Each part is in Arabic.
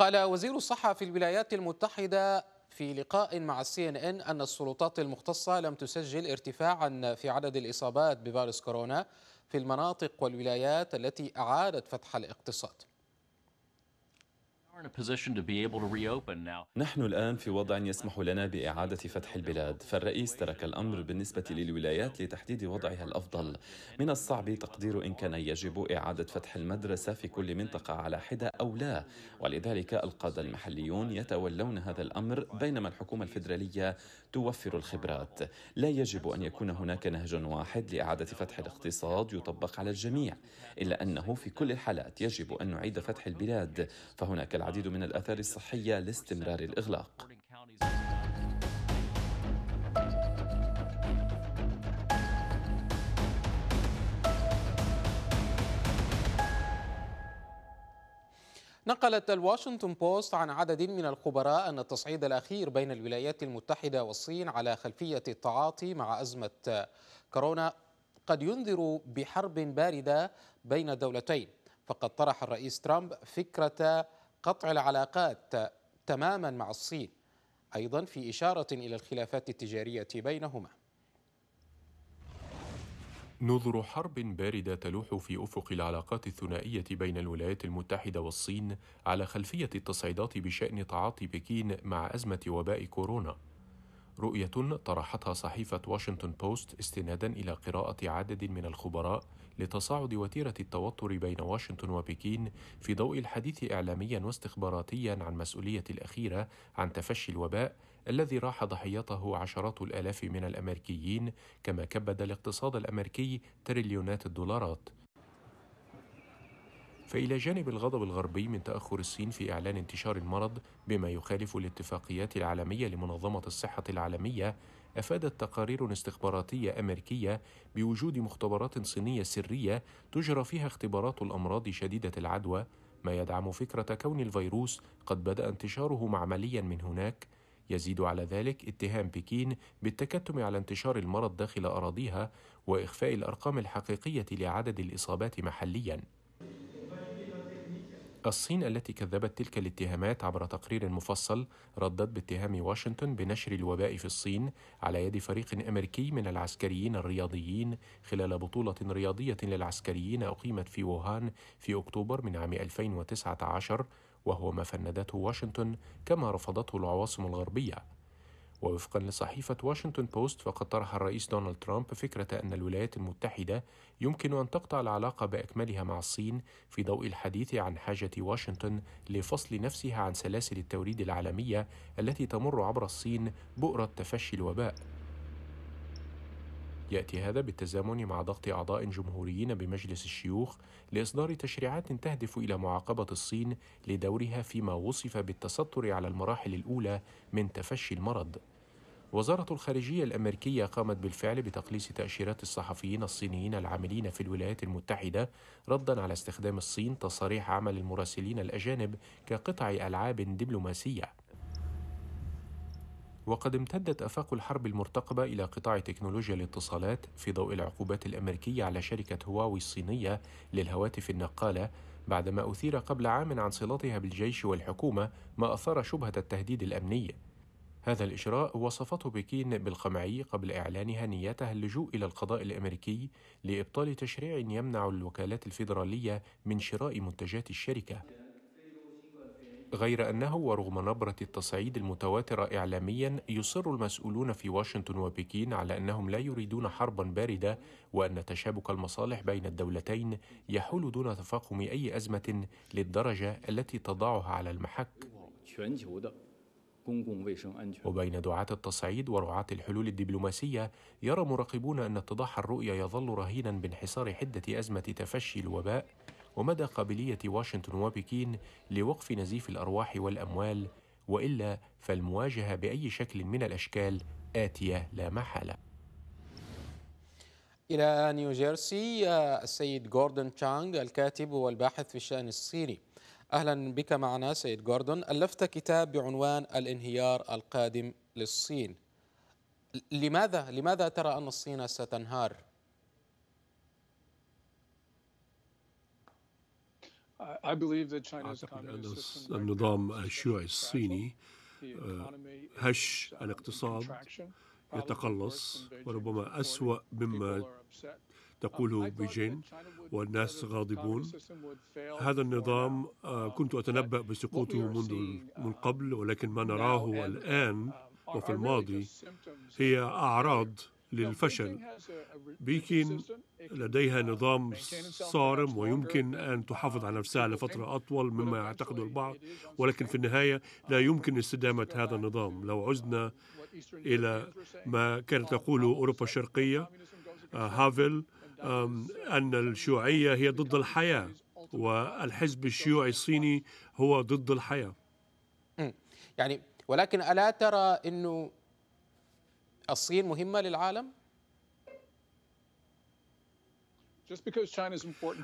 قال وزير الصحة في الولايات المتحدة في لقاء مع السي ان ان ان السلطات المختصة لم تسجل ارتفاعا في عدد الاصابات بفيروس كورونا في المناطق والولايات التي اعادت فتح الاقتصاد. نحن الآن في وضع يسمح لنا بإعادة فتح البلاد، فالرئيس ترك الأمر بالنسبة للولايات لتحديد وضعها الأفضل. من الصعب تقدير إن كان يجب إعادة فتح المدرسة في كل منطقة على حدة أو لا، ولذلك القادة المحليون يتولون هذا الأمر بينما الحكومة الفيدرالية توفر الخبرات. لا يجب أن يكون هناك نهج واحد لإعادة فتح الاقتصاد يطبق على الجميع، إلا أنه في كل الحالات يجب أن نعيد فتح البلاد، فهناك العديد العديد من الآثار الصحية لاستمرار الإغلاق نقلت الواشنطن بوست عن عدد من الخبراء أن التصعيد الأخير بين الولايات المتحدة والصين على خلفية التعاطي مع أزمة كورونا قد ينذر بحرب باردة بين الدولتين فقد طرح الرئيس ترامب فكرة قطع العلاقات تماما مع الصين ايضا في اشاره الى الخلافات التجاريه بينهما نذر حرب بارده تلوح في افق العلاقات الثنائيه بين الولايات المتحده والصين على خلفيه التصعيدات بشان تعاطي بكين مع ازمه وباء كورونا رؤية طرحتها صحيفة واشنطن بوست استنادا إلى قراءة عدد من الخبراء لتصاعد وتيرة التوتر بين واشنطن وبكين في ضوء الحديث إعلاميا واستخباراتيا عن مسؤولية الأخيرة عن تفشي الوباء الذي راح ضحيته عشرات الآلاف من الأمريكيين كما كبد الاقتصاد الأمريكي تريليونات الدولارات فإلى جانب الغضب الغربي من تأخر الصين في إعلان انتشار المرض بما يخالف الاتفاقيات العالمية لمنظمة الصحة العالمية، أفادت تقارير استخباراتية أمريكية بوجود مختبرات صينية سرية تجرى فيها اختبارات الأمراض شديدة العدوى، ما يدعم فكرة كون الفيروس قد بدأ انتشاره معمليا من هناك، يزيد على ذلك اتهام بكين بالتكتم على انتشار المرض داخل أراضيها وإخفاء الأرقام الحقيقية لعدد الإصابات محلياً. الصين التي كذبت تلك الاتهامات عبر تقرير مفصل ردت باتهام واشنطن بنشر الوباء في الصين على يد فريق أمريكي من العسكريين الرياضيين خلال بطولة رياضية للعسكريين أقيمت في ووهان في أكتوبر من عام 2019 وهو ما فندته واشنطن كما رفضته العواصم الغربية ووفقا لصحيفة واشنطن بوست فقد طرح الرئيس دونالد ترامب فكرة أن الولايات المتحدة يمكن أن تقطع العلاقة بأكملها مع الصين في ضوء الحديث عن حاجة واشنطن لفصل نفسها عن سلاسل التوريد العالمية التي تمر عبر الصين بؤرة تفشي الوباء يأتي هذا بالتزامن مع ضغط أعضاء جمهوريين بمجلس الشيوخ لإصدار تشريعات تهدف إلى معاقبة الصين لدورها فيما وصف بالتستر على المراحل الأولى من تفشي المرض. وزارة الخارجية الأمريكية قامت بالفعل بتقليص تأشيرات الصحفيين الصينيين العاملين في الولايات المتحدة ردا على استخدام الصين تصاريح عمل المراسلين الأجانب كقطع ألعاب دبلوماسية. وقد امتدت آفاق الحرب المرتقبة إلى قطاع تكنولوجيا الاتصالات في ضوء العقوبات الأمريكية على شركة هواوي الصينية للهواتف النقالة بعدما أثير قبل عام عن صلتها بالجيش والحكومة ما أثار شبهة التهديد الأمني. هذا الإجراء وصفته بكين بالقمعي قبل إعلانها نيتها اللجوء إلى القضاء الأمريكي لإبطال تشريع يمنع الوكالات الفيدرالية من شراء منتجات الشركة. غير أنه ورغم نبرة التصعيد المتواترة إعلاميا يصر المسؤولون في واشنطن وبكين على أنهم لا يريدون حربا باردة وأن تشابك المصالح بين الدولتين يحول دون تفاقم أي أزمة للدرجة التي تضعها على المحك وبين دعاة التصعيد ورعاة الحلول الدبلوماسية يرى مراقبون أن اتضاح الرؤية يظل رهينا بانحصار حدة أزمة تفشي الوباء ومدى قابلية واشنطن وبكين لوقف نزيف الأرواح والأموال وإلا فالمواجهة بأي شكل من الأشكال آتية لا محالة إلى نيوجيرسي السيد جوردون تشانغ الكاتب والباحث في الشأن الصيني أهلا بك معنا سيد جوردون ألفت كتاب بعنوان الانهيار القادم للصين لماذا لماذا ترى أن الصين ستنهار؟ أعتقد أن النظام الشيوعي الصيني آه، هش uh, الاقتصاد يتقلص وربما أسوأ مما تقوله um, بجين uh, والناس غاضبون هذا النظام آه، um, كنت أتنبأ بسقوطه منذ من uh, قبل ولكن ما نراه الآن um, وفي الماضي هي أعراض للفشل بيكين لديها نظام صارم ويمكن أن تحافظ على نفسها لفترة أطول مما يعتقده البعض ولكن في النهاية لا يمكن استدامة هذا النظام لو عزنا إلى ما كانت تقوله أوروبا الشرقية آه، هافل أن الشيوعية هي ضد الحياة والحزب الشيوعي الصيني هو ضد الحياة يعني ولكن ألا ترى أنه الصين مهمة للعالم؟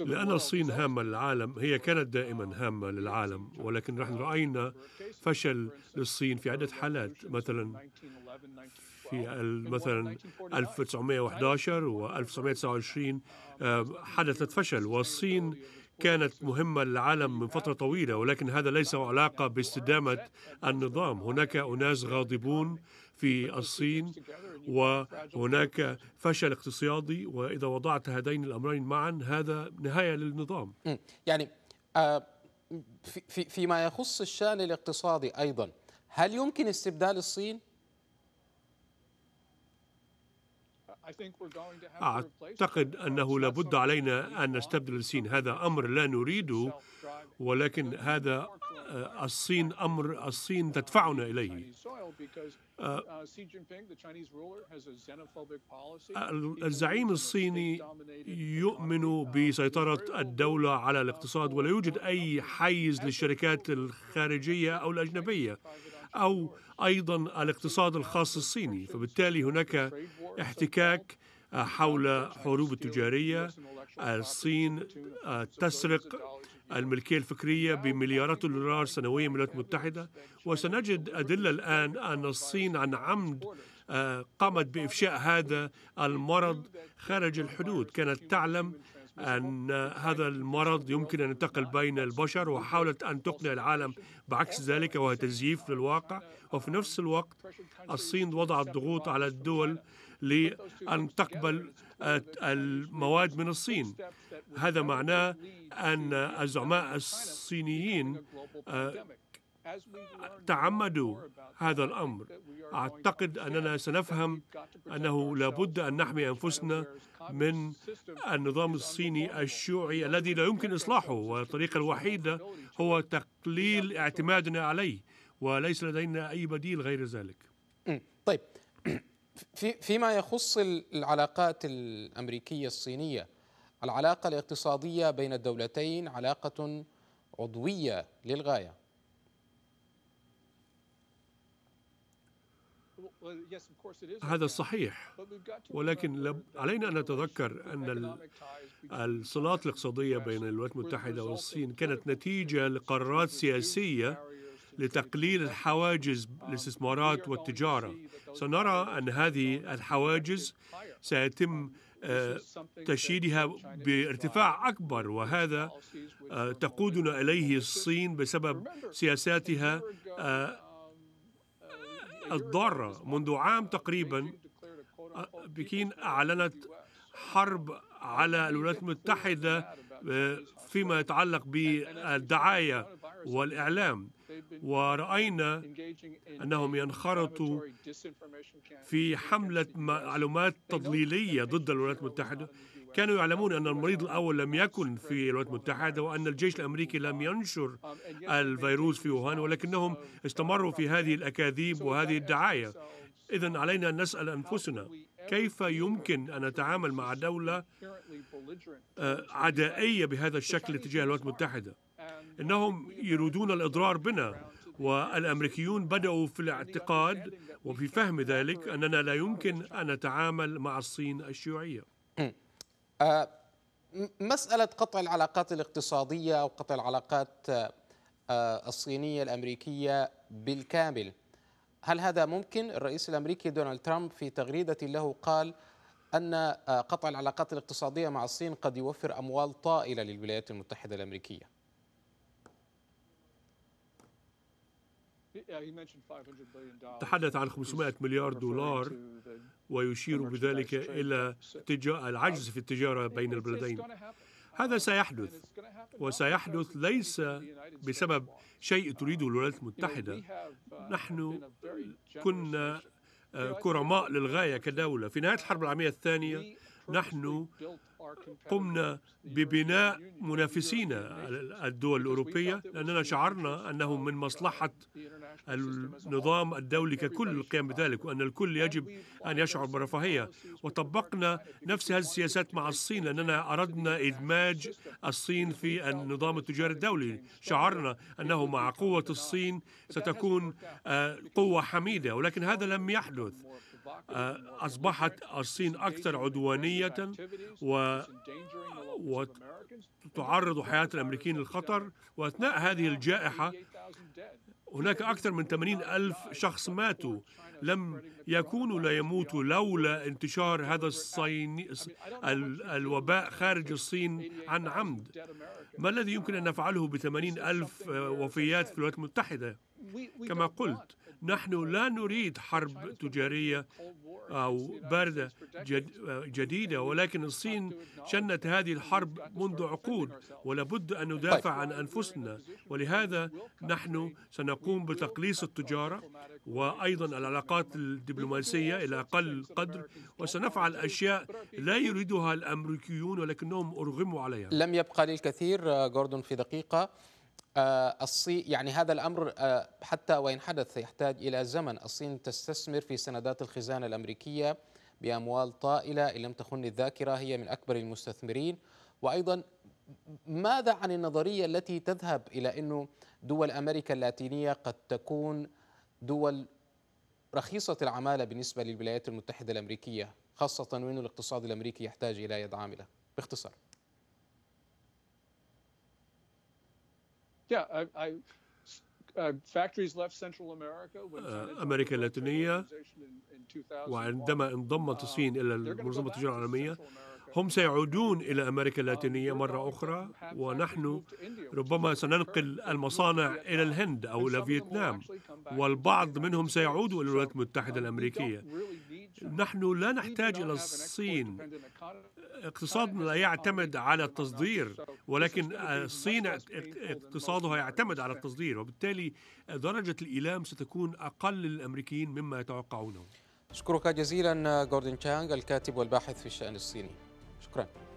لأن الصين هامة للعالم هي كانت دائما هامة للعالم ولكن نحن رأينا فشل للصين في عدة حالات مثلا في مثلا 1911 و 1929 حدثت فشل والصين كانت مهمة للعالم من فترة طويلة ولكن هذا ليس علاقة باستدامة النظام هناك أناس غاضبون في الصين وهناك فشل اقتصادي وإذا وضعت هذين الأمرين معا هذا نهاية للنظام يعني آه، فيما يخص الشأن الاقتصادي أيضا هل يمكن استبدال الصين أعتقد أنه لابد علينا أن نستبدل الصين هذا أمر لا نريده ولكن هذا آه، الصين أمر الصين تدفعنا إليه آه، uh, آه، الزعيم الصيني يؤمن uh, بسيطرة الدولة على الاقتصاد ولا يوجد أي حيز للشركات الخارجية أو الأجنبية أو أيضا الاقتصاد الخاص الصيني فبالتالي هناك احتكاك حول حروب التجارية الصين تسرق الملكية الفكرية بمليارات الدولار سنويا من الولايات المتحدة وسنجد أدلة الآن أن الصين عن عمد آه، قامت بإفشاء هذا المرض خارج الحدود كانت تعلم أن هذا المرض يمكن أن ينتقل بين البشر وحاولت أن تقنع العالم بعكس ذلك وهو تزييف للواقع وفي نفس الوقت الصين وضعت ضغوط على الدول لأن تقبل آه، المواد من الصين هذا معناه أن الزعماء الصينيين آه، تعمدوا هذا الأمر أعتقد أننا سنفهم أنه لابد أن نحمي أنفسنا من النظام الصيني الشيوعي الذي لا يمكن إصلاحه والطريقة الوحيدة هو تقليل اعتمادنا عليه وليس لدينا أي بديل غير ذلك طيب في فيما يخص العلاقات الأمريكية الصينية العلاقة الاقتصادية بين الدولتين علاقة عضوية للغاية هذا صحيح ولكن علينا أن نتذكر أن الصلات الاقتصادية بين الولايات المتحدة والصين كانت نتيجة لقرارات سياسية لتقليل الحواجز للاستثمارات والتجارة سنرى أن هذه الحواجز سيتم um, آه، تشييدها بارتفاع أكبر وهذا آه، تقودنا إليه الصين بسبب سياساتها الضارة منذ عام تقريبا بكين أعلنت حرب على الولايات المتحدة آه، فيما يتعلق بالدعاية والإعلام ورأينا أنهم ينخرطوا في حملة معلومات تضليلية ضد الولايات المتحدة كانوا يعلمون أن المريض الأول لم يكن في الولايات المتحدة وأن الجيش الأمريكي لم ينشر الفيروس في ووهان ولكنهم استمروا في هذه الأكاذيب وهذه الدعاية إذا علينا أن نسأل أنفسنا كيف يمكن أن نتعامل مع دولة آه، عدائية بهذا الشكل تجاه الولايات المتحدة إنهم يريدون الإضرار بنا والأمريكيون بدأوا في الاعتقاد وفي فهم ذلك أننا لا يمكن أن نتعامل مع الصين الشيوعية آه، مسألة قطع العلاقات الاقتصادية وقطع العلاقات آه، آه، الصينية الأمريكية بالكامل هل هذا ممكن؟ الرئيس الأمريكي دونالد ترامب في تغريدة له قال أن قطع العلاقات الاقتصادية مع الصين قد يوفر أموال طائلة للولايات المتحدة الأمريكية تحدث عن 500 مليار دولار ويشير بذلك إلى العجز في التجارة بين البلدين هذا سيحدث وسيحدث ليس بسبب شيء تريده uh, الولايات المتحدة uh, نحن كنا uh, كرماء للغاية كدولة في نهاية الحرب العالمية الثانية نحن قمنا ببناء منافسين الدول الأوروبية لأننا شعرنا أنه من مصلحة النظام الدولي ككل القيام بذلك وأن الكل يجب أن يشعر برفاهية وطبقنا نفس هذه السياسات مع الصين لأننا أردنا إدماج الصين في النظام التجاري الدولي شعرنا أنه مع قوة الصين ستكون آه، قوة حميدة ولكن هذا لم يحدث آه، أصبحت الصين أكثر عدوانية و... وتعرض حياة الأمريكيين للخطر وأثناء هذه الجائحة هناك أكثر من 80 ألف شخص ماتوا لم يكونوا لا يموتوا لولا انتشار هذا الصين الوباء خارج الصين عن عمد ما الذي يمكن أن نفعله بثمانين ألف وفيات في الولايات المتحدة كما قلت نحن لا نريد حرب تجارية أو آه، باردة آه، جديدة ولكن الصين شنت هذه الحرب منذ عقود ولابد أن ندافع عن أنفسنا ولهذا نحن سنقوم بتقليص التجارة وأيضا العلاقات الدبلوماسية إلى أقل قدر وسنفعل أشياء لا يريدها الأمريكيون ولكنهم أرغموا عليها لم يبقى للكثير آه، جوردون في دقيقة آه، الصين يعني هذا الامر آه، حتى وان حدث يحتاج الى زمن، الصين تستثمر في سندات الخزانه الامريكيه باموال طائله ان لم تخن الذاكره هي من اكبر المستثمرين، وايضا ماذا عن النظريه التي تذهب الى انه دول امريكا اللاتينيه قد تكون دول رخيصه العماله بالنسبه للولايات المتحده الامريكيه، خاصه وان الاقتصاد الامريكي يحتاج الى يد عامله، باختصار. yeah, I, I uh, uh, uh, أمريكا اللاتينية وعندما انضمت الصين إلى منظمة التجارة العالمية هم سيعودون إلى أمريكا اللاتينية مرة أخرى ونحن ربما سننقل المصانع إلى الهند أو إلى فيتنام والبعض منهم سيعود إلى الولايات المتحدة الأمريكية نحن لا نحتاج إلى الصين اقتصادنا لا يعتمد على التصدير ولكن الصين اقتصادها يعتمد على التصدير وبالتالي درجة الإيلام ستكون أقل للأمريكيين مما يتوقعونه شكرك جزيلا جوردن تشانغ الكاتب والباحث في الشأن الصيني شكرا